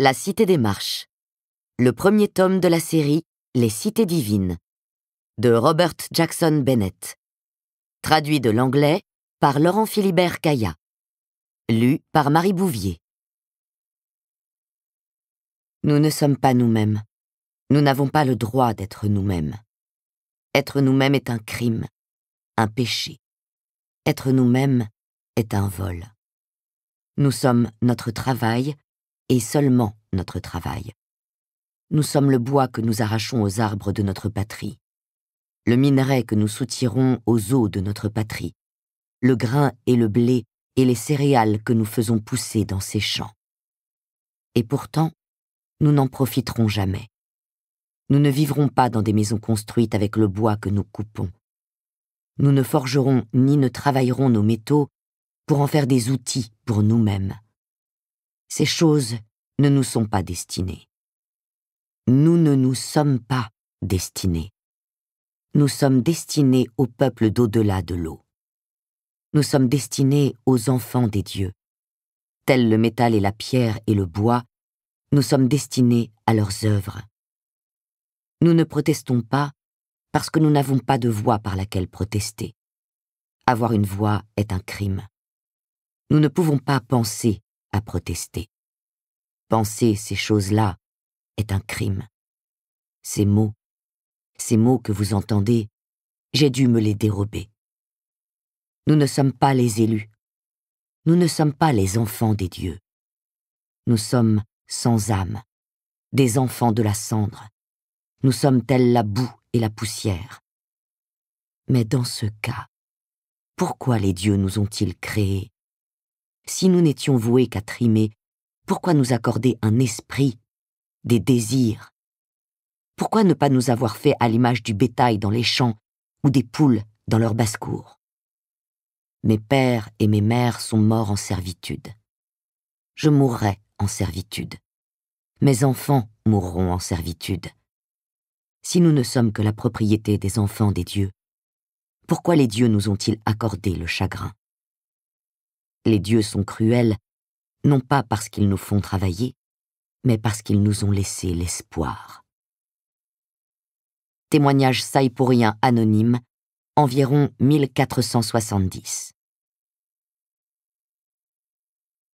La Cité des Marches. Le premier tome de la série Les Cités divines. De Robert Jackson Bennett. Traduit de l'anglais par Laurent Philibert Caillat, Lu par Marie Bouvier. Nous ne sommes pas nous-mêmes. Nous n'avons pas le droit d'être nous-mêmes. Être nous-mêmes est un crime, un péché. Être nous-mêmes est un vol. Nous sommes notre travail, et seulement notre travail. Nous sommes le bois que nous arrachons aux arbres de notre patrie, le minerai que nous soutirons aux eaux de notre patrie, le grain et le blé et les céréales que nous faisons pousser dans ces champs. Et pourtant, nous n'en profiterons jamais. Nous ne vivrons pas dans des maisons construites avec le bois que nous coupons. Nous ne forgerons ni ne travaillerons nos métaux pour en faire des outils pour nous-mêmes. Ces choses ne nous sont pas destinées. Nous ne nous sommes pas destinés. Nous sommes destinés au peuple d'au-delà de l'eau. Nous sommes destinés aux enfants des dieux. Tels le métal et la pierre et le bois, nous sommes destinés à leurs œuvres. Nous ne protestons pas parce que nous n'avons pas de voix par laquelle protester. Avoir une voix est un crime. Nous ne pouvons pas penser à protester. Penser ces choses-là est un crime. Ces mots, ces mots que vous entendez, j'ai dû me les dérober. Nous ne sommes pas les élus. Nous ne sommes pas les enfants des dieux. Nous sommes sans âme, des enfants de la cendre. Nous sommes tels la boue et la poussière. Mais dans ce cas, pourquoi les dieux nous ont-ils créés si nous n'étions voués qu'à trimer, pourquoi nous accorder un esprit, des désirs Pourquoi ne pas nous avoir fait à l'image du bétail dans les champs ou des poules dans leur basse-cour Mes pères et mes mères sont morts en servitude. Je mourrai en servitude. Mes enfants mourront en servitude. Si nous ne sommes que la propriété des enfants des dieux, pourquoi les dieux nous ont-ils accordé le chagrin les dieux sont cruels, non pas parce qu'ils nous font travailler, mais parce qu'ils nous ont laissé l'espoir. Témoignage saïpourien anonyme, environ 1470.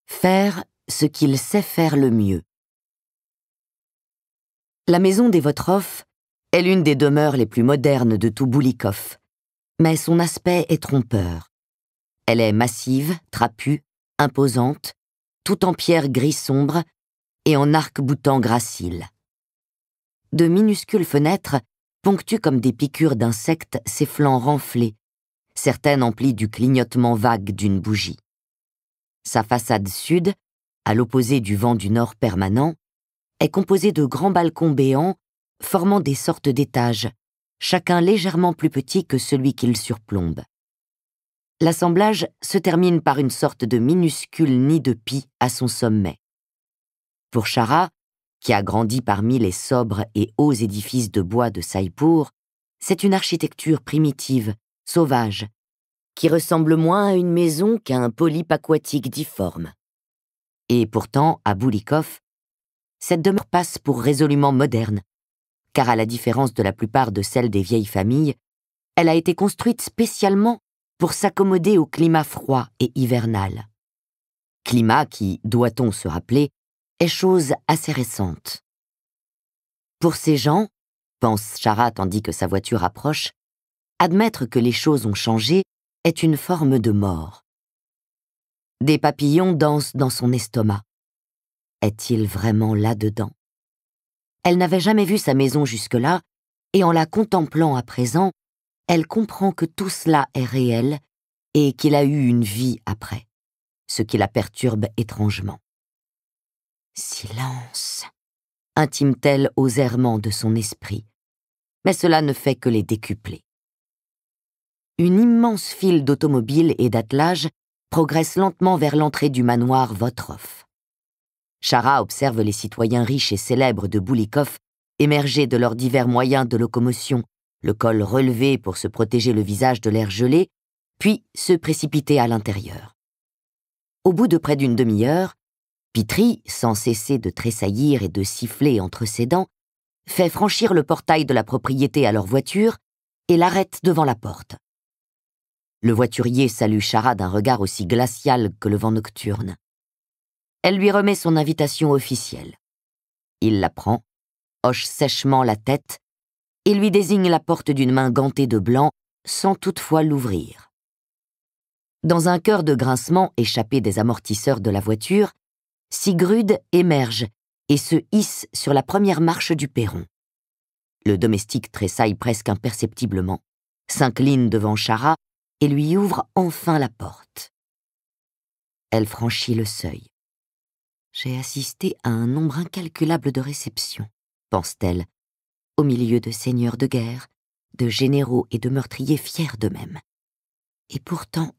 Faire ce qu'il sait faire le mieux. La maison des Votroff est l'une des demeures les plus modernes de tout Boulikov, mais son aspect est trompeur. Elle est massive, trapue, imposante, tout en pierre gris sombre et en arc-boutant gracile. De minuscules fenêtres ponctuent comme des piqûres d'insectes ses flancs renflés, certaines emplies du clignotement vague d'une bougie. Sa façade sud, à l'opposé du vent du nord permanent, est composée de grands balcons béants formant des sortes d'étages, chacun légèrement plus petit que celui qu'il surplombe l'assemblage se termine par une sorte de minuscule nid de pie à son sommet. Pour Chara, qui a grandi parmi les sobres et hauts édifices de bois de Saïpour, c'est une architecture primitive, sauvage, qui ressemble moins à une maison qu'à un polype aquatique difforme. Et pourtant, à Boulikov, cette demeure passe pour résolument moderne, car à la différence de la plupart de celles des vieilles familles, elle a été construite spécialement pour s'accommoder au climat froid et hivernal. Climat qui, doit-on se rappeler, est chose assez récente. Pour ces gens, pense Chara tandis que sa voiture approche, admettre que les choses ont changé est une forme de mort. Des papillons dansent dans son estomac. Est-il vraiment là-dedans Elle n'avait jamais vu sa maison jusque-là, et en la contemplant à présent, elle comprend que tout cela est réel et qu'il a eu une vie après, ce qui la perturbe étrangement. Silence, intime-t-elle aux errements de son esprit, mais cela ne fait que les décupler. Une immense file d'automobiles et d'attelages progresse lentement vers l'entrée du manoir Votroff. Chara observe les citoyens riches et célèbres de Boulikov émerger de leurs divers moyens de locomotion le col relevé pour se protéger le visage de l'air gelé, puis se précipiter à l'intérieur. Au bout de près d'une demi-heure, Pitri, sans cesser de tressaillir et de siffler entre ses dents, fait franchir le portail de la propriété à leur voiture et l'arrête devant la porte. Le voiturier salue Chara d'un regard aussi glacial que le vent nocturne. Elle lui remet son invitation officielle. Il la prend, hoche sèchement la tête il lui désigne la porte d'une main gantée de blanc, sans toutefois l'ouvrir. Dans un cœur de grincement échappé des amortisseurs de la voiture, Sigrude émerge et se hisse sur la première marche du perron. Le domestique tressaille presque imperceptiblement, s'incline devant Chara et lui ouvre enfin la porte. Elle franchit le seuil. J'ai assisté à un nombre incalculable de réceptions, pense-t-elle, au milieu de seigneurs de guerre, de généraux et de meurtriers fiers d'eux-mêmes. Et pourtant,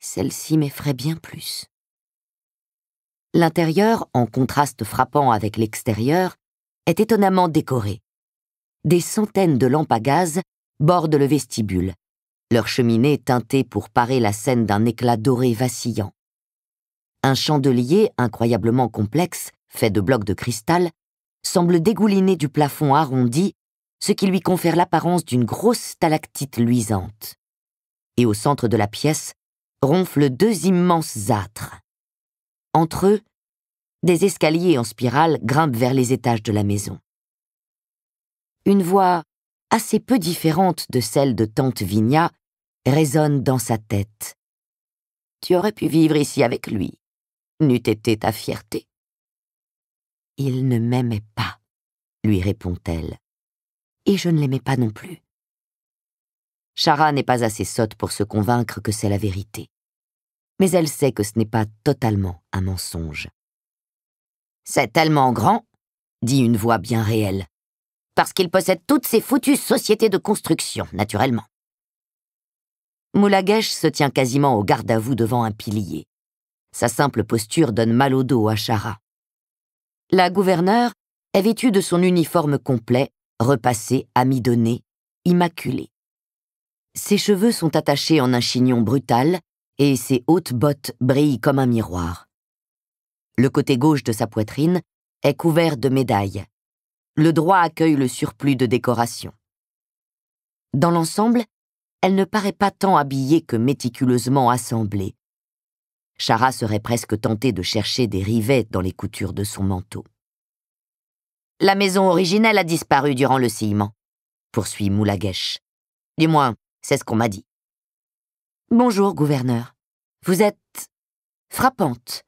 celle-ci m'effraie bien plus. L'intérieur, en contraste frappant avec l'extérieur, est étonnamment décoré. Des centaines de lampes à gaz bordent le vestibule, leurs cheminées teintées pour parer la scène d'un éclat doré vacillant. Un chandelier incroyablement complexe, fait de blocs de cristal, semble dégouliner du plafond arrondi, ce qui lui confère l'apparence d'une grosse stalactite luisante. Et au centre de la pièce ronflent deux immenses âtres. Entre eux, des escaliers en spirale grimpent vers les étages de la maison. Une voix assez peu différente de celle de tante Vigna résonne dans sa tête. Tu aurais pu vivre ici avec lui. N'eût été ta fierté. Il ne m'aimait pas, lui répond-elle. Et je ne l'aimais pas non plus. Chara n'est pas assez sotte pour se convaincre que c'est la vérité. Mais elle sait que ce n'est pas totalement un mensonge. C'est tellement grand, dit une voix bien réelle. Parce qu'il possède toutes ces foutues sociétés de construction, naturellement. Moulagesh se tient quasiment au garde à vous devant un pilier. Sa simple posture donne mal au dos à Chara. La gouverneure est vêtue de son uniforme complet, repassé, amidonné, immaculé. Ses cheveux sont attachés en un chignon brutal et ses hautes bottes brillent comme un miroir. Le côté gauche de sa poitrine est couvert de médailles. Le droit accueille le surplus de décoration. Dans l'ensemble, elle ne paraît pas tant habillée que méticuleusement assemblée, Chara serait presque tentée de chercher des rivets dans les coutures de son manteau. La maison originelle a disparu durant le sciement, poursuit Moulaguesh. Du moins, c'est ce qu'on m'a dit. Bonjour, gouverneur. Vous êtes frappante,